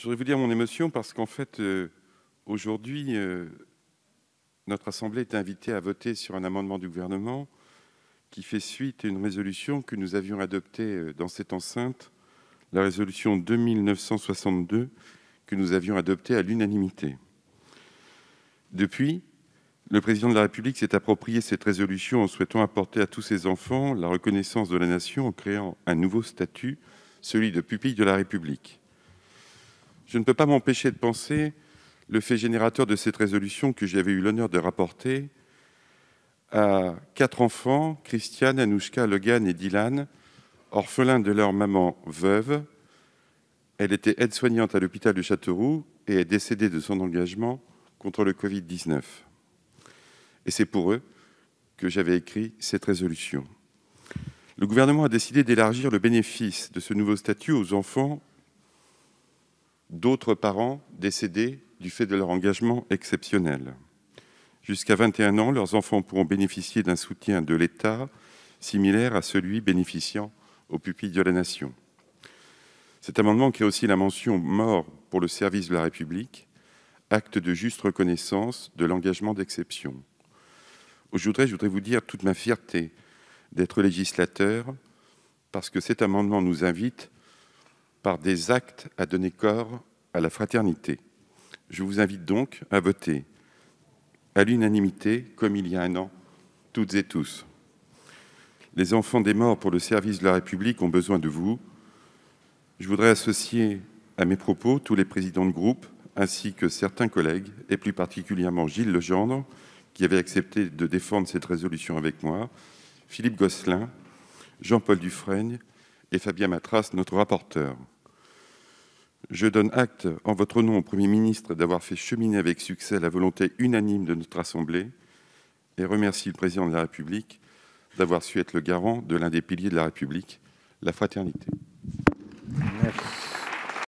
Je voudrais vous dire mon émotion parce qu'en fait, euh, aujourd'hui, euh, notre Assemblée est invitée à voter sur un amendement du gouvernement qui fait suite à une résolution que nous avions adoptée euh, dans cette enceinte, la résolution 2962, que nous avions adoptée à l'unanimité. Depuis, le président de la République s'est approprié cette résolution en souhaitant apporter à tous ses enfants la reconnaissance de la nation en créant un nouveau statut, celui de pupille de la République. Je ne peux pas m'empêcher de penser le fait générateur de cette résolution que j'avais eu l'honneur de rapporter à quatre enfants, Christiane, Anouchka, Logan et Dylan, orphelins de leur maman veuve. Elle était aide-soignante à l'hôpital de Châteauroux et est décédée de son engagement contre le Covid-19. Et c'est pour eux que j'avais écrit cette résolution. Le gouvernement a décidé d'élargir le bénéfice de ce nouveau statut aux enfants d'autres parents décédés du fait de leur engagement exceptionnel. Jusqu'à 21 ans, leurs enfants pourront bénéficier d'un soutien de l'État similaire à celui bénéficiant aux pupilles de la nation. Cet amendement crée aussi la mention mort pour le service de la République, acte de juste reconnaissance de l'engagement d'exception. Aujourd'hui, je voudrais vous dire toute ma fierté d'être législateur, parce que cet amendement nous invite par des actes à donner corps à la fraternité. Je vous invite donc à voter à l'unanimité, comme il y a un an, toutes et tous. Les enfants des morts pour le service de la République ont besoin de vous. Je voudrais associer à mes propos tous les présidents de groupe, ainsi que certains collègues, et plus particulièrement Gilles Legendre, qui avait accepté de défendre cette résolution avec moi, Philippe Gosselin, Jean-Paul Dufresne et Fabien Matras, notre rapporteur. Je donne acte, en votre nom, au Premier ministre, d'avoir fait cheminer avec succès la volonté unanime de notre Assemblée et remercie le Président de la République d'avoir su être le garant de l'un des piliers de la République, la fraternité.